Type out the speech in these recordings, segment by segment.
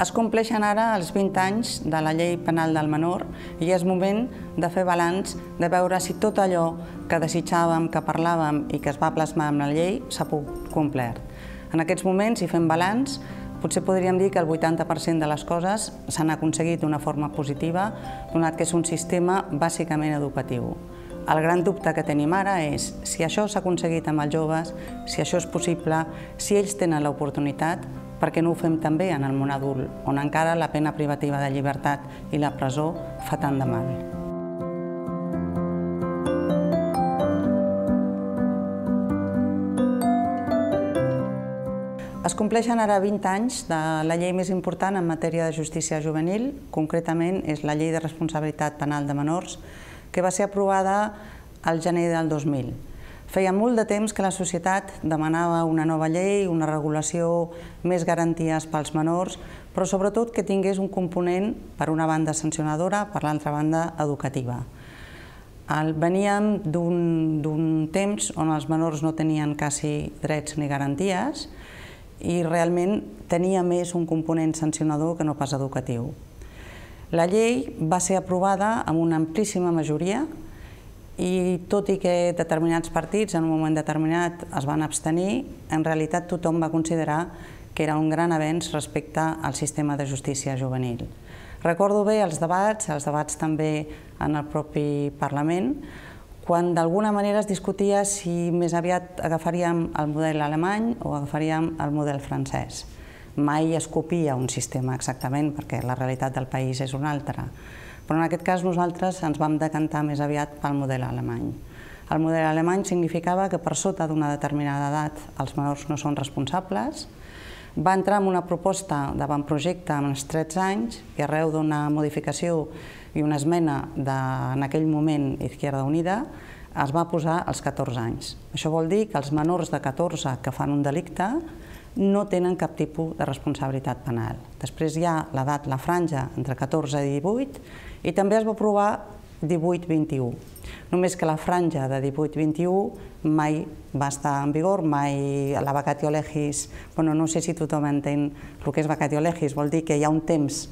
Es compleixen ara els 20 anys de la llei penal del menor i és moment de fer balanç, de veure si tot allò que desitjàvem, que parlàvem i que es va plasmar en la llei s'ha pogut complir. En aquests moments, si fem balanç, potser podríem dir que el 80% de les coses s'han aconseguit d'una forma positiva, donat que és un sistema bàsicament educatiu. El gran dubte que tenim ara és si això s'ha aconseguit amb els joves, si això és possible, si ells tenen l'oportunitat, per què no ho fem també en el món adult, on encara la pena privativa de llibertat i la presó fa tant de mal? Es compleixen ara 20 anys de la llei més important en matèria de justícia juvenil, concretament és la Llei de Responsabilitat Penal de Menors, que va ser aprovada al gener del 2000. Feia molt de temps que la societat demanava una nova llei, una regulació, més garanties pels menors, però sobretot que tingués un component, per una banda sancionadora, per l'altra banda educativa. veníem d'un temps on els menors no tenien quasi drets ni garanties i realment tenia més un component sancionador que no pas educatiu. La llei va ser aprovada amb una amplíssima majoria, i tot i que determinats partits en un moment determinat es van abstenir, en realitat tothom va considerar que era un gran avenç respecte al sistema de justícia juvenil. Recordo bé els debats, els debats també en el propi Parlament, quan d'alguna manera es discutia si més aviat agafaríem el model alemany o agafaríem el model francès. Mai es copia un sistema exactament, perquè la realitat del país és una altra però en aquest cas nosaltres ens vam decantar més aviat pel model alemany. El model alemany significava que per sota d'una determinada edat els menors no són responsables, va entrar en una proposta d'avantprojecte amb els 13 anys i arreu d'una modificació i una esmena de, en aquell moment Izquierda Unida es va posar als 14 anys. Això vol dir que els menors de 14 que fan un delicte no tenen cap tipus de responsabilitat penal. Després hi ha l'edat, la franja, entre 14 i 18, i també es va provar 18-21. Només que la franja de 18-21 mai va estar en vigor, mai la vacatio legis... Bueno, no sé si tothom entén el que és vacatio legis, vol dir que hi ha un temps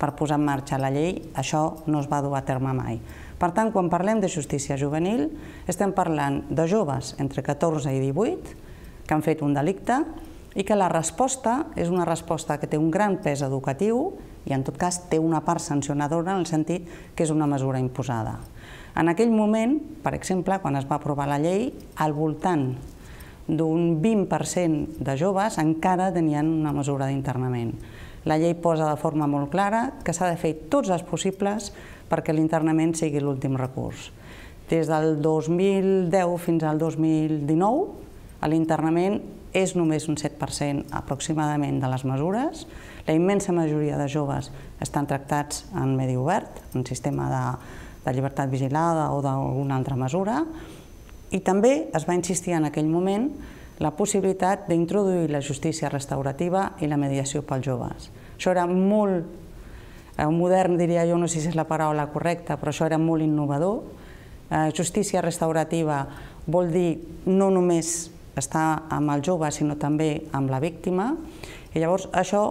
per posar en marxa la llei, això no es va dur a terme mai. Per tant, quan parlem de justícia juvenil, estem parlant de joves entre 14 i 18 que han fet un delicte i que la resposta és una resposta que té un gran pes educatiu i en tot cas té una part sancionadora en el sentit que és una mesura imposada. En aquell moment, per exemple, quan es va aprovar la llei, al voltant d'un 20% de joves encara tenien una mesura d'internament. La llei posa de forma molt clara que s'ha de fer tots els possibles perquè l'internament sigui l'últim recurs. Des del 2010 fins al 2019, L'internament és només un 7% aproximadament de les mesures. La immensa majoria de joves estan tractats en medi obert, en sistema de, de llibertat vigilada o d'alguna altra mesura. I també es va insistir en aquell moment la possibilitat d'introduir la justícia restaurativa i la mediació pels joves. Això era molt eh, modern, diria jo, no sé si és la paraula correcta, però això era molt innovador. Eh, justícia restaurativa vol dir no només estar amb el jove, sinó també amb la víctima. I llavors això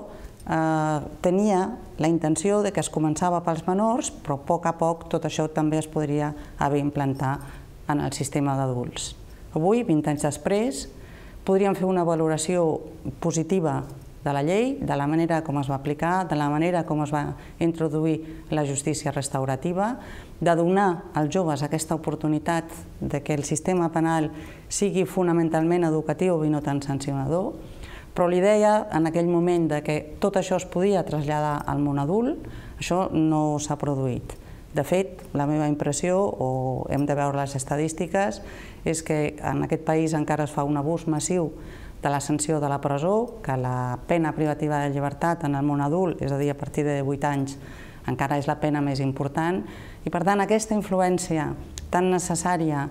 eh, tenia la intenció de que es començava pels menors, però a poc a poc tot això també es podria haver implantat en el sistema d'adults. Avui, 20 anys després, podríem fer una valoració positiva de la llei, de la manera com es va aplicar, de la manera com es va introduir la justícia restaurativa, de donar als joves aquesta oportunitat de que el sistema penal sigui fonamentalment educatiu i no tan sancionador, però l'idea en aquell moment de que tot això es podia traslladar al món adult, això no s'ha produït. De fet, la meva impressió, o hem de veure les estadístiques, és que en aquest país encara es fa un abús massiu de la sanció de la presó, que la pena privativa de llibertat en el món adult, és a dir, a partir de 8 anys, encara és la pena més important, i per tant aquesta influència tan necessària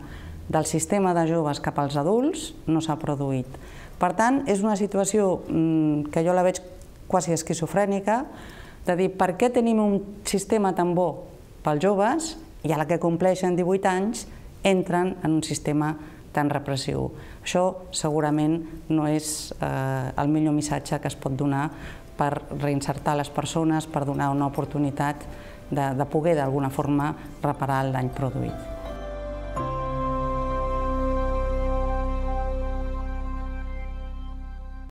del sistema de joves cap als adults no s'ha produït. Per tant, és una situació mm, que jo la veig quasi esquizofrènica, de dir per què tenim un sistema tan bo pels joves i a la que compleixen 18 anys entren en un sistema tan repressiu. Això segurament no és eh, el millor missatge que es pot donar per reinsertar les persones, per donar una oportunitat de, de poder d'alguna forma reparar el dany produït.